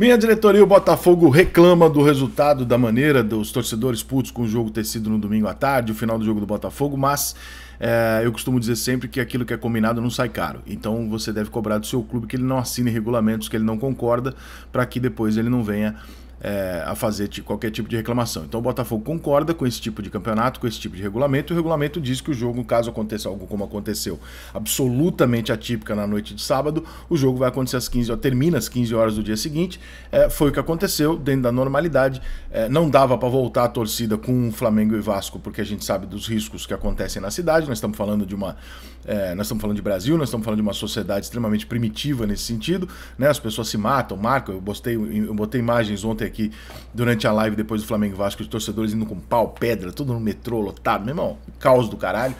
Minha diretoria, o Botafogo reclama do resultado, da maneira dos torcedores putos com o jogo ter sido no domingo à tarde, o final do jogo do Botafogo, mas é, eu costumo dizer sempre que aquilo que é combinado não sai caro. Então você deve cobrar do seu clube que ele não assine regulamentos que ele não concorda, para que depois ele não venha é, a fazer qualquer tipo de reclamação. Então o Botafogo concorda com esse tipo de campeonato, com esse tipo de regulamento, e o regulamento diz que o jogo, caso aconteça algo como aconteceu, absolutamente atípica na noite de sábado, o jogo vai acontecer às 15 horas, termina às 15 horas do dia seguinte. É, foi o que aconteceu dentro da normalidade. É, não dava para voltar a torcida com o Flamengo e Vasco, porque a gente sabe dos riscos que acontecem na cidade. Nós estamos falando de uma. É, nós estamos falando de Brasil, nós estamos falando de uma sociedade extremamente primitiva nesse sentido. Né? As pessoas se matam, marcam. Eu postei, eu botei imagens ontem aqui durante a live depois do Flamengo Vasco, os torcedores indo com pau, pedra, tudo no metrô lotado, meu irmão, caos do caralho.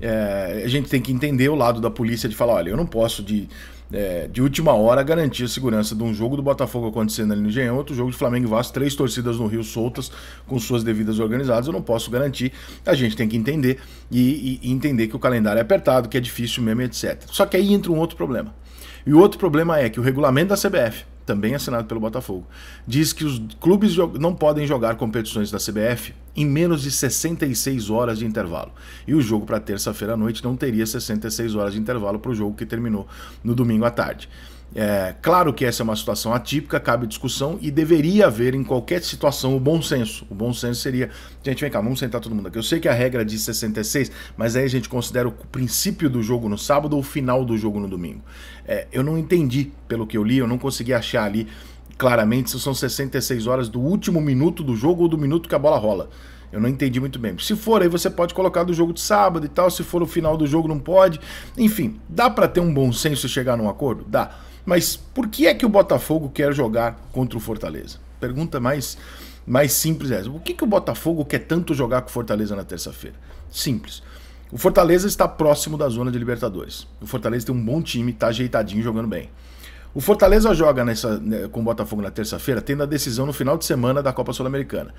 É, a gente tem que entender o lado da polícia de falar, olha, eu não posso de, é, de última hora garantir a segurança de um jogo do Botafogo acontecendo ali no Engenhão, outro jogo do Flamengo Vasco, três torcidas no Rio soltas com suas devidas organizadas, eu não posso garantir, a gente tem que entender e, e entender que o calendário é apertado, que é difícil mesmo, etc. Só que aí entra um outro problema. E o outro problema é que o regulamento da CBF, também assinado pelo Botafogo, diz que os clubes não podem jogar competições da CBF em menos de 66 horas de intervalo. E o jogo para terça-feira à noite não teria 66 horas de intervalo para o jogo que terminou no domingo à tarde. É, claro que essa é uma situação atípica, cabe discussão e deveria haver em qualquer situação o bom senso. O bom senso seria, gente, vem cá, vamos sentar todo mundo aqui. Eu sei que a regra diz 66, mas aí a gente considera o princípio do jogo no sábado ou o final do jogo no domingo. É, eu não entendi, pelo que eu li, eu não consegui achar ali claramente se são 66 horas do último minuto do jogo ou do minuto que a bola rola. Eu não entendi muito bem. Se for, aí você pode colocar do jogo de sábado e tal. Se for o final do jogo, não pode. Enfim, dá para ter um bom senso e chegar num acordo? Dá. Mas por que é que o Botafogo quer jogar contra o Fortaleza? Pergunta mais, mais simples é essa. Por que, que o Botafogo quer tanto jogar com o Fortaleza na terça-feira? Simples. O Fortaleza está próximo da zona de Libertadores. O Fortaleza tem um bom time, está ajeitadinho, jogando bem. O Fortaleza joga nessa, né, com o Botafogo na terça-feira, tendo a decisão no final de semana da Copa Sul-Americana.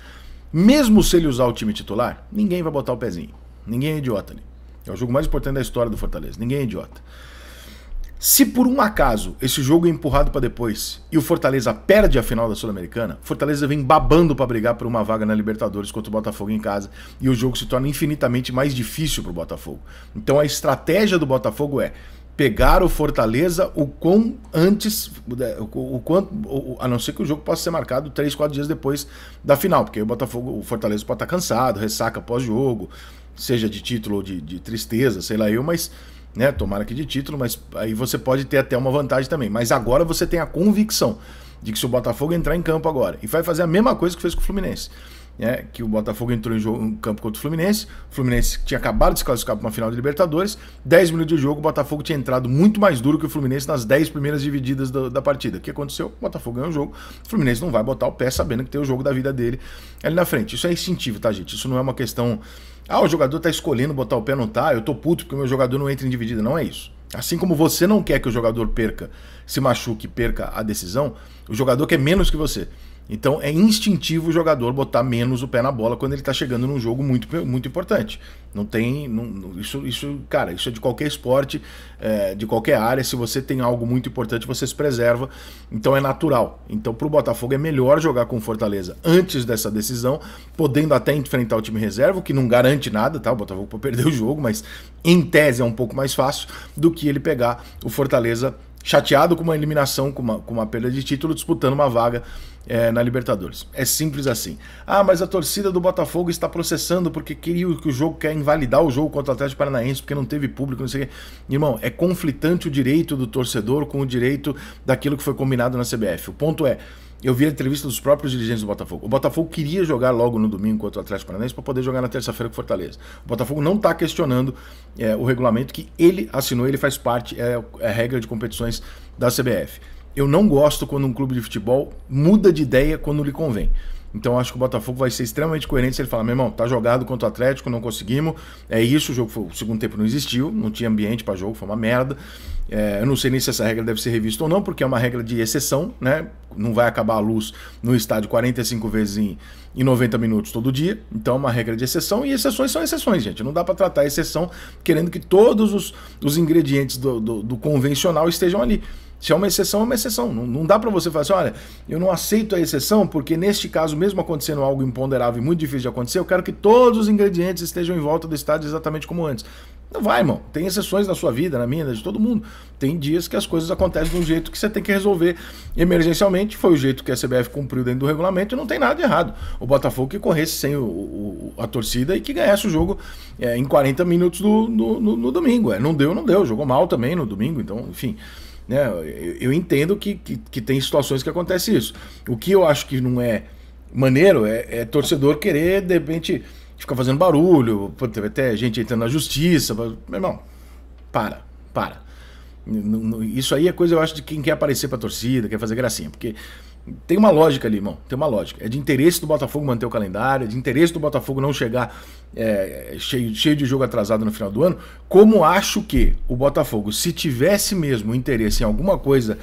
Mesmo se ele usar o time titular, ninguém vai botar o pezinho. Ninguém é idiota ali. É o jogo mais importante da história do Fortaleza. Ninguém é idiota. Se por um acaso esse jogo é empurrado para depois e o Fortaleza perde a final da Sul-Americana, Fortaleza vem babando para brigar por uma vaga na Libertadores contra o Botafogo em casa e o jogo se torna infinitamente mais difícil para o Botafogo. Então a estratégia do Botafogo é pegar o Fortaleza o quão antes, o, quanto, a não ser que o jogo possa ser marcado 3, 4 dias depois da final, porque o Botafogo, o Fortaleza pode estar tá cansado, ressaca pós-jogo, seja de título ou de, de tristeza, sei lá eu, mas né? Tomara que de título, mas aí você pode ter até uma vantagem também. Mas agora você tem a convicção de que se o Botafogo entrar em campo agora e vai fazer a mesma coisa que fez com o Fluminense, né, que o Botafogo entrou em, jogo, em campo contra o Fluminense. O Fluminense tinha acabado de se classificar para uma final de Libertadores. 10 minutos de jogo, o Botafogo tinha entrado muito mais duro que o Fluminense nas 10 primeiras divididas da, da partida. O que aconteceu? O Botafogo ganhou o jogo. O Fluminense não vai botar o pé sabendo que tem o jogo da vida dele ali na frente. Isso é instintivo, tá, gente? Isso não é uma questão. Ah, o jogador tá escolhendo botar o pé, não tá? Eu tô puto porque o meu jogador não entra em dividida. Não é isso. Assim como você não quer que o jogador perca, se machuque, perca a decisão, o jogador quer menos que você. Então é instintivo o jogador botar menos o pé na bola quando ele está chegando num jogo muito, muito importante. Não tem. Não, isso, isso, cara, isso é de qualquer esporte, é, de qualquer área. Se você tem algo muito importante, você se preserva. Então é natural. Então para o Botafogo é melhor jogar com Fortaleza antes dessa decisão, podendo até enfrentar o time reserva, o que não garante nada, tá? O Botafogo pode perder o jogo, mas em tese é um pouco mais fácil do que ele pegar o Fortaleza chateado com uma eliminação, com uma, com uma perda de título, disputando uma vaga é, na Libertadores. É simples assim. Ah, mas a torcida do Botafogo está processando porque queria que o jogo quer invalidar o jogo contra o Atlético Paranaense porque não teve público, não sei o quê. Irmão, é conflitante o direito do torcedor com o direito daquilo que foi combinado na CBF. O ponto é, eu vi a entrevista dos próprios dirigentes do Botafogo. O Botafogo queria jogar logo no domingo contra o Atlético Paranaense para poder jogar na terça-feira com o Fortaleza. O Botafogo não está questionando é, o regulamento que ele assinou, ele faz parte, é a é regra de competições da CBF. Eu não gosto quando um clube de futebol muda de ideia quando lhe convém. Então acho que o Botafogo vai ser extremamente coerente se ele falar, meu irmão, tá jogado contra o Atlético, não conseguimos. É isso, o jogo foi, o segundo tempo não existiu, não tinha ambiente para jogo, foi uma merda. É, eu não sei nem se essa regra deve ser revista ou não, porque é uma regra de exceção, né? Não vai acabar a luz no estádio 45 vezes em, em 90 minutos todo dia. Então é uma regra de exceção e exceções são exceções, gente. Não dá para tratar exceção querendo que todos os, os ingredientes do, do, do convencional estejam ali. Se é uma exceção, é uma exceção. Não, não dá para você falar assim, olha, eu não aceito a exceção, porque neste caso, mesmo acontecendo algo imponderável e muito difícil de acontecer, eu quero que todos os ingredientes estejam em volta do estádio exatamente como antes. Não vai, irmão. Tem exceções na sua vida, na minha, na de todo mundo. Tem dias que as coisas acontecem de um jeito que você tem que resolver emergencialmente. Foi o jeito que a CBF cumpriu dentro do regulamento e não tem nada de errado. O Botafogo que corresse sem o, o, a torcida e que ganhasse o jogo é, em 40 minutos do, no, no, domingo. É, não deu, não deu. Jogou mal também no domingo, então, enfim. Né? Eu, eu entendo que, que, que, tem situações que acontece isso. O que eu acho que não é maneiro é, é torcedor querer, de repente, ficar fazendo barulho, teve até gente entrando na justiça. Meu irmão, para, para. Isso aí é coisa, eu acho, de quem quer aparecer pra torcida, quer fazer gracinha. Porque tem uma lógica ali, irmão. Tem uma lógica. É de interesse do Botafogo manter o calendário, é de interesse do Botafogo não chegar é, cheio, cheio de jogo atrasado no final do ano. Como acho que o Botafogo, se tivesse mesmo interesse em alguma coisa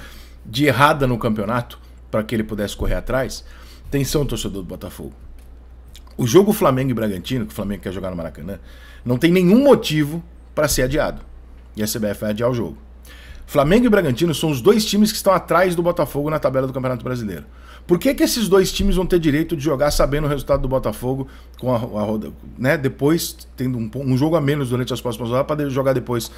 de errada no campeonato, para que ele pudesse correr atrás, atenção, torcedor do Botafogo. O jogo Flamengo e Bragantino, que o Flamengo quer jogar no Maracanã, não tem nenhum motivo para ser adiado. E a CBF vai adiar o jogo. Flamengo e Bragantino são os dois times que estão atrás do Botafogo na tabela do Campeonato Brasileiro. Por que, que esses dois times vão ter direito de jogar sabendo o resultado do Botafogo com a, a né, depois tendo um, um, jogo a menos durante as próximas rodadas para jogar depois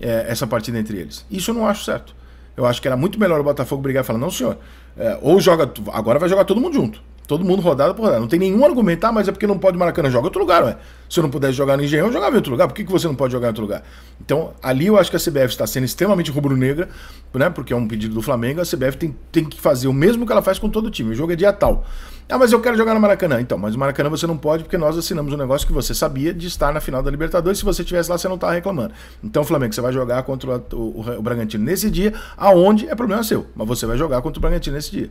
é, essa partida entre eles? Isso eu não acho certo. Eu acho que era muito melhor o Botafogo brigar e falar: não, senhor, é, ou joga, agora vai jogar todo mundo junto. Todo mundo rodado por rodada. Não tem nenhum argumento, ah, mas é porque não pode Maracanã. Joga em outro lugar, ué. Se eu não pudesse jogar no Engenhão, eu jogava em outro lugar. Por que, que você não pode jogar em outro lugar? Então, ali eu acho que a CBF está sendo extremamente rubro-negra, né? Porque é um pedido do Flamengo. A CBF tem, tem que fazer o mesmo que ela faz com todo o time. O jogo é dia tal. Ah, mas eu quero jogar no Maracanã. Então, mas no Maracanã você não pode porque nós assinamos um negócio que você sabia de estar na final da Libertadores. Se você estivesse lá, você não estava reclamando. Então, Flamengo, você vai jogar contra o, o, o Bragantino nesse dia, aonde é problema seu. Mas você vai jogar contra o Bragantino nesse dia.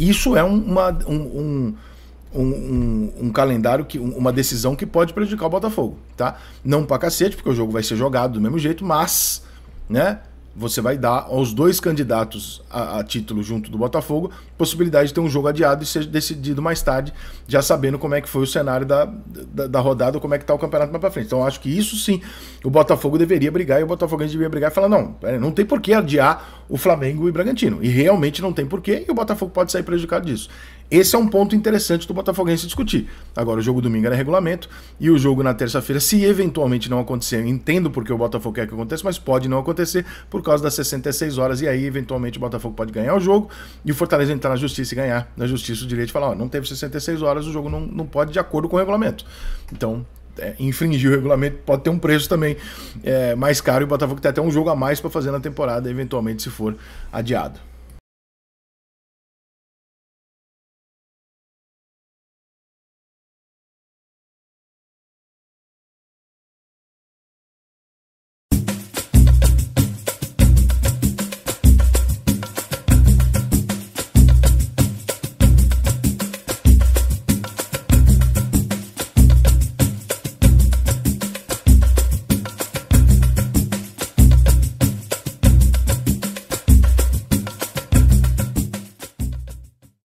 Isso é uma, um, um, um, um calendário, que, uma decisão que pode prejudicar o Botafogo, tá? Não pra cacete, porque o jogo vai ser jogado do mesmo jeito, mas, né? Você vai dar aos dois candidatos a, a título junto do Botafogo possibilidade de ter um jogo adiado e ser decidido mais tarde, já sabendo como é que foi o cenário da, da, da rodada, como é que tá o campeonato mais pra frente. Então acho que isso sim, o Botafogo deveria brigar e o Botafoguense deveria brigar e falar: não, não tem por que adiar o Flamengo e o Bragantino. E realmente não tem porquê, e o Botafogo pode sair prejudicado disso. Esse é um ponto interessante do Botafoguense discutir. Agora, o jogo domingo era regulamento e o jogo na terça-feira, se eventualmente não acontecer, entendo porque o Botafogo quer que aconteça, mas pode não acontecer por causa das 66 horas. E aí, eventualmente, o Botafogo pode ganhar o jogo e o Fortaleza entrar na justiça e ganhar na justiça o direito de falar: ó, não teve 66 horas, o jogo não, não pode de acordo com o regulamento. Então, é, infringir o regulamento pode ter um preço também é, mais caro e o Botafogo tem até um jogo a mais para fazer na temporada, eventualmente, se for adiado.